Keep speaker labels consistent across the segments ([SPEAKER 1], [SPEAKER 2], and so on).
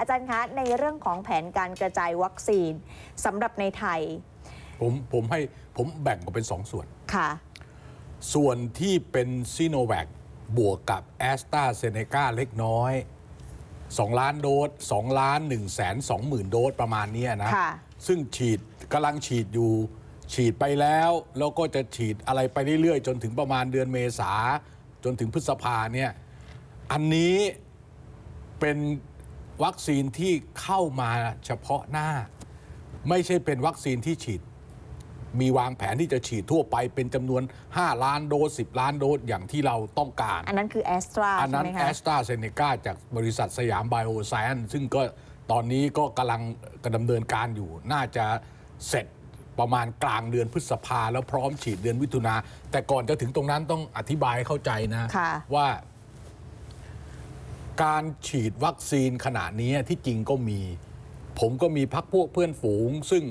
[SPEAKER 1] อาจารย์คะในเรื่องของแผนการกระจายวัคซีนสำหรับในไทย
[SPEAKER 2] ผมผมให้ผมแบ่งออกเป็นสองส่วน ค่ะ ส่วนที่เป็นซีโนแวคบวกกับแอสตราเซเนกาเล็กน้อย2ล้านโดส2ล้าน1นึ่งแสนสองหมื่นโดสประมาณนี้นะะซึ่งฉีดกำลังฉีดอยู่ฉีดไปแล้ว แล้วก็จะฉีดอะไรไปเรื่อยๆ จนถึงประมาณเดือนเมษาจนถึงพฤษภาเนี่ยอันนี้เป็นวัคซีนที่เข้ามาเฉพาะหน้า ไม่ใช่เป็นวัคซีนที่ฉีดมีวางแผนที่จะฉีดทั่วไปเป็นจำนวน 5 ล้านโดส10 ล้านโดสอย่างที่เราต้องการ
[SPEAKER 1] อันนั้นคือแอสตราอันนั้นแอส
[SPEAKER 2] ตราเซเนกาจากบริษัทสยามไบโอไซนซึ่งก็ตอนนี้ก็กำลังกดำเนินการอยู่ น่าจะเสร็จประมาณกลางเดือนพฤษภา แล้วพร้อมฉีดเดือนมิถุนาแต่ก่อนจะถึงตรงนั้นต้องอธิบายเข้าใจนะะว่าการฉีดวัคซีนขณะนี้ที่จริงก็มี ผมก็มีพักพวกเพื่อนฝูงซึ่ง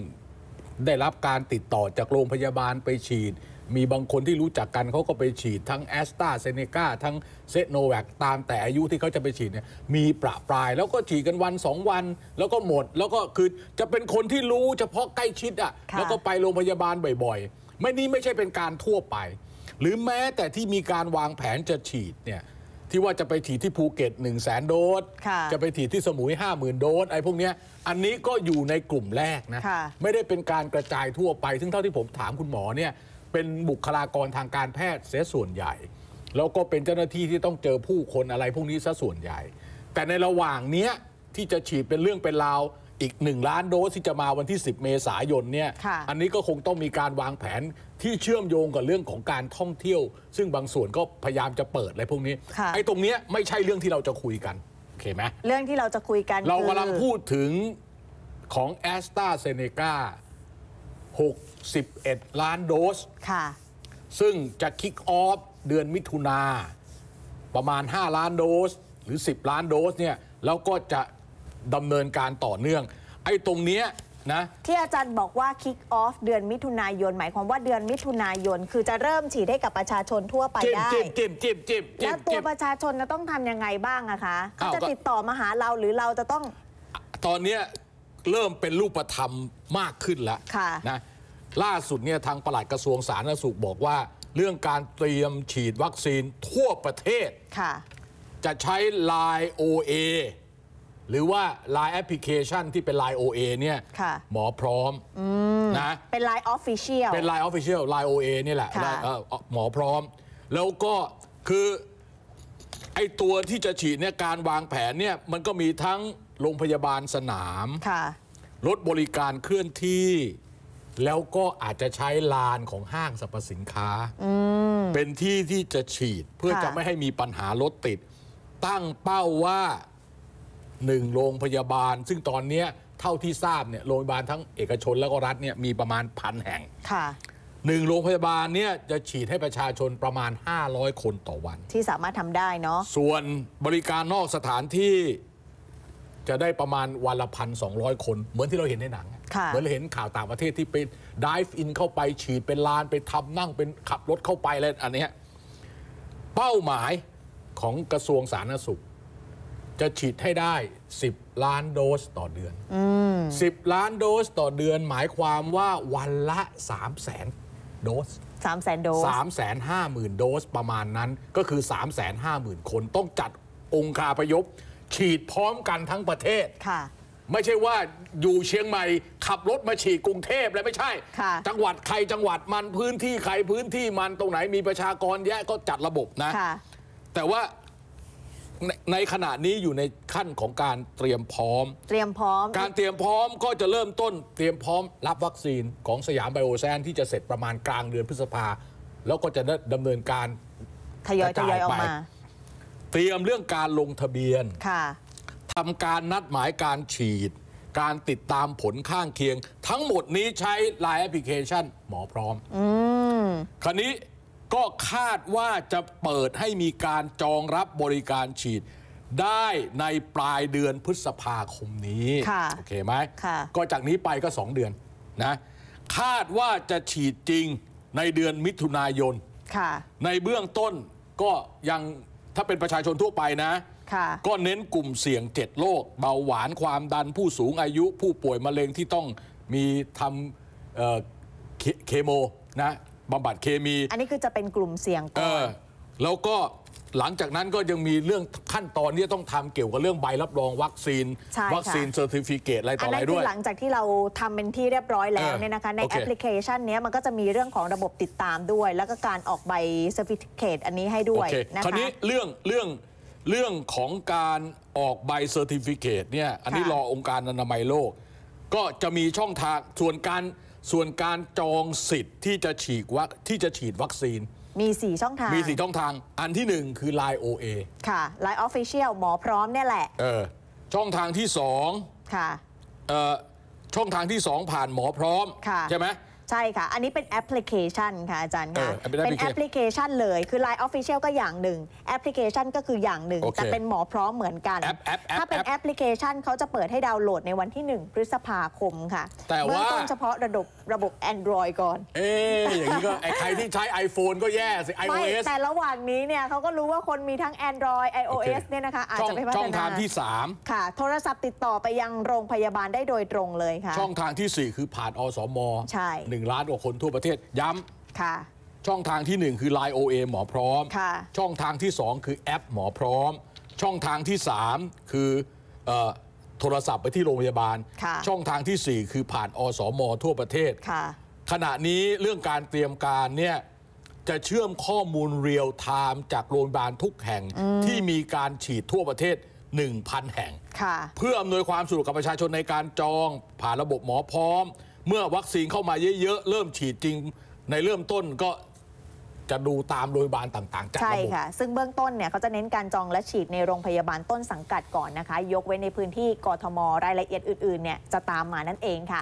[SPEAKER 2] ได้รับการติดต่อจากโรงพยาบาลไปฉีด มีบางคนที่รู้จักกันเขาก็ไปฉีด ทั้งแอสตราเซเนกาทั้งเซโนแวคตามแต่อายุที่เขาจะไปฉีดเนี่ยมีประปรายแล้วก็ฉีดกันวันสองวัน แล้วก็หมดแล้วก็คือจะเป็นคนที่รู้เฉพาะใกล้ชิดอะ่ะแล้วก็ไปโรงพยาบาลบ่อย ๆ ไม่นี่ไม่ใช่เป็นการทั่วไป หรือแม้แต่ที่มีการวางแผนจะฉีดเนี่ยที่ว่าจะไปฉีดที่ภูเก็ต1 0 0 0 0แสนโดส จะไปฉีดที่สมุย5 0,000 โดสไอ้พวกเนี้ยอันนี้ก็อยู่ในกลุ่มแรกนะไม่ได้เป็นการกระจายทั่วไปซึ่งเท่าที่ผมถามคุณหมอเนี่ยเป็นบุคลากรทางการแพทย์เสียส่วนใหญ่ แล้วก็เป็นเจ้าหน้าที่ที่ต้องเจอผู้คนอะไรพวกนี้ซะส่วนใหญ่ แต่ในระหว่างเนี้ยที่จะฉีดเป็นเรื่องเป็นราวอีก 1 ล้านโดสที่จะมาวันที่ 10 เมษายนเนี่ย อันนี้ก็คงต้องมีการวางแผนที่เชื่อมโยงกับเรื่องของการท่องเที่ยว ซึ่งบางส่วนก็พยายามจะเปิดอะไรพวกนี้ ไอ้ตรงเนี้ยไม่ใช่เรื่องที่เราจะคุยกันโอเคไหม
[SPEAKER 1] เรื่องที่เราจะคุยกันเร
[SPEAKER 2] ากำลังพูดถึงของแอสตราเซเนกา61 ล้านโดสค่ะ ซึ่งจะคิกออฟเดือนมิถุนาประมาณ 5 ล้านโดสหรือ 10 ล้านโดสเนี่ยแล้วก็จะดำเนินการต่อเนื่อง ไอ้ตรงเนี้ยนะ
[SPEAKER 1] ที่อาจารย์บอกว่าคิกออฟเดือนมิถุนายน หมายความว่าเดือนมิถุนายน คือจะเริ่มฉีดให้กับประชาชนทั่วไปได้จิบจิบจิบจิบจิบแล้วตัวประชาชนจะต้องทํำยังไงบ้างอะคะเขาจะติดต่อมาหาเราหรือเราจะต้อง
[SPEAKER 2] ตอนเนี้ยเริ่มเป็นรูปธรรมมากขึ้นแล้วนะล่าสุดเนี่ยทางประหลัดกระทรวงสาธารณสุขบอกว่า เรื่องการเตรียมฉีดวัคซีนทั่วประเทศจะใช้ Line OA หรือว่า l ล n e แอปพลิเคชันที่เป็น l ล n e OA เนี่ยหมอพร้อม
[SPEAKER 1] นะเป็น Line Official เป็น Line
[SPEAKER 2] Official Line OA นี่แหละะหมอพร้อม แล้วก็คือไอตัวที่จะฉีดเนี่ยการวางแผนเนี่ยมันก็มีทั้งโรงพยาบาลสนามรถบริการเคลื่อนที่แล้วก็อาจจะใช้ลานของห้างสรรพสินค้า เป็นที่ที่จะฉีดเพื่อะจะไม่ให้มีปัญหารถติดตั้งเป้าว่าหนึ่งโรงพยาบาล ซึ่งตอนนี้เท่าที่ทราบเนี่ยโรงพยาบาลทั้งเอกชนและก็รัฐเนี่ยมีประมาณพันแห่งค่ะหนึ่งโรงพยาบาลเนี่ยจะฉีดให้ประชาชนประมาณ 500 คนต่อวัน
[SPEAKER 1] ที่สามารถทำได้เนาะ
[SPEAKER 2] ส่วนบริการนอกสถานที่จะได้ประมาณวันละพันสองคน เหมือนที่เราเห็นในหนังเหมือนเราเห็นข่าวต่างประเทศที่ไปดิฟอินเข้าไปฉีดเป็นลานไปทำนั่งเป็นขับรถเข้าไปอะไรอันนี้เป้าหมายของกระทรวงสาธารณสุขจะฉีดให้ได้ 10 ล้านโดสต่อเดือน10 ล้านโดสต่อเดือน หมายความว่าวันละ 3 0 0แสนโดสสามแสนโดสสามแสนห้าหมื่นโดสประมาณนั้น ก็คือสามแสนห้าหมื่นคนต้องจัดองค์าพยพฉีดพร้อมกันทั้งประเทศ ค่ะ ไม่ใช่ว่าอยู่เชียงใหม่ขับรถมาฉีดกรุงเทพเลยไม่ใช่จังหวัดใครจังหวัดมันพื้นที่ใครพื้นที่มันตรงไหนมีประชากรแยะก็จัดระบบนะะแต่ว่าในในขณะนี้อยู่ในขั้นของการเตรียมพร้อม
[SPEAKER 1] เตรียมพร้อม ก
[SPEAKER 2] ารเตรียมพร้อมก็จะเริ่มต้นเตรียมพร้อมรับวัคซีนของสยามไบโอแซน ที่จะเสร็จประมาณกลางเดือนพฤษภา แล้วก็จะดำเนินการ
[SPEAKER 1] ทยอยทยอยออกมา
[SPEAKER 2] เตรียมเรื่องการลงทะเบียนค่ะทำการนัดหมายการฉีด การติดตามผลข้างเคียง ทั้งหมดนี้ใช้ไลน์แอปพลิเคชัน หมอพร้อม
[SPEAKER 1] อม
[SPEAKER 2] คราวนี้ก็คาดว่าจะเปิดให้มีการจองรับบริการฉีดได้ในปลายเดือนพฤษภาคมนี้ โอเคไหมก็จากนี้ไปก็ 2 เดือน นะ คาดว่าจะฉีดจริงในเดือนมิถุนายนในเบื้องต้นก็ยังถ้าเป็นประชาชนทั่วไปนะ ก็เน้นกลุ่มเสี่ยงเจ็ดโรคเบาหวานความดันผู้สูงอายุผู้ป่วยมะเร็งที่ต้องมีทำเคโมนะบาบัดเคมี อัน
[SPEAKER 1] นี้คือจะเป็นกลุ่มเสี่ยง
[SPEAKER 2] ก่อนอแล้วก็หลังจากนั้นก็ยังมีเรื่องขั้นตอนที่ต้องทำเกี่ยวกับเรื่องใบรับรองวัคซีนใช่วัคซีนเซอร์ติฟิเคตอะไรต่ออะไรนด้วยอหลัง
[SPEAKER 1] จากที่เราทำเป็นที่เรียบร้อยแล้วเนี่ยนะคะในแอปพลิเคชันนี้มันก็จะมีเรื่องของระบบติดตามด้วย แล้วก็การออกใบเซอร์ติฟิเคตอันนี้ให้ด้วยโอเคะคราว
[SPEAKER 2] นี้เรื่องเรื่องเรื่องของการออกใบเซอร์ติฟิเคตเนี่ยอันนี้่รอองค์การอนามัยโลก ก็จะมีช่องทางส่วนการส่วนการจองสิทธิ์ที่จะฉีดวัคที่จะฉีดวัคซีน
[SPEAKER 1] มี4ช่องทาง มี 4 ช่อง
[SPEAKER 2] ทาง อันที่ 1 คือ Line OA
[SPEAKER 1] ค่ะ Line Official หมอพร้อมเนี่ยแหละ
[SPEAKER 2] เออ ช่องทางที่ 2 ค่ะ เออช่องทางที่ 2 ผ่านหมอพร้อมค่ะใช่ไหม
[SPEAKER 1] ใช่ค่ะ อันนี้เป็นแอปพลิเคชันค่ะอาจารย์ค่ะ เป็นแอปพลิเคชันเลย คือ Line Official ก็อย่างหนึ่ง แอปพลิเคชันก็คืออย่างหนึ่ง แต่เป็นหมอพร้อมเหมือนกัน ถ้าเป็นแอปพลิเคชันเขาจะเปิดให้ดาวน์โหลดในวันที่ 1 พฤษภาคมค่ะ แต่ว่าเมื่อต้นเฉพาะระบบระบบ Android ก่อน
[SPEAKER 2] เอออย่างนี้ก็ใครที่ใช้ iPhone ก็แย่สิไม่ iOS แต่
[SPEAKER 1] ระหว่างนี้เนี่ยเขาก็รู้ว่าคนมีทั้ง Android iOS เนี่ยนะคะอาจช่องจะไ่พัฒช่องทางที่ 3 ค่ะ โทรศัพท์ติดต่อไปยังโรงพยาบาลได้โดยตรงเลยค่ะ ช่อง
[SPEAKER 2] ทางทีสี่4คือผ่านอสมใช่1 ล้านกว่าคนทั่วประเทศย้ำค่ะช่องทางที่ 1 คือ Line OA หมอพร้อมช่องทางที่ 2 คือแอป หมอพร้อม ช่องทางที่ 3 คือออโทรศัพท์ไปที่โรงพยาบาลช่องทางที่ 4คือผ่านอสมทั่วประเทศขณะนี้เรื่องการเตรียมการเนี่ยจะเชื่อมข้อมูลเรียลไทม์จากโรงพยาบาลทุกแห่งที่มีการฉีดทั่วประเทศ 1,000แห่งเพื่ออำนวยความสะดวกกับประชาชนในการจองผ่านระบบหมอพร้อมเมื่อวัคซีนเข้ามาเยอะ ๆ เริ่มฉีดจริงในเริ่มต้นก็จะดูตามโรงพยาบาลต่างๆจบบ ใช่ค
[SPEAKER 1] ่ะ ซึ่งเบื้องต้นเนี่ยเขาจะเน้นการจองและฉีดในโรงพยาบาลต้นสังกัดก่อนนะคะ ยกเว้นในพื้นที่กทมรายละเอียดอื่นๆ เนี่ยจะตามมานั่นเองค่ะ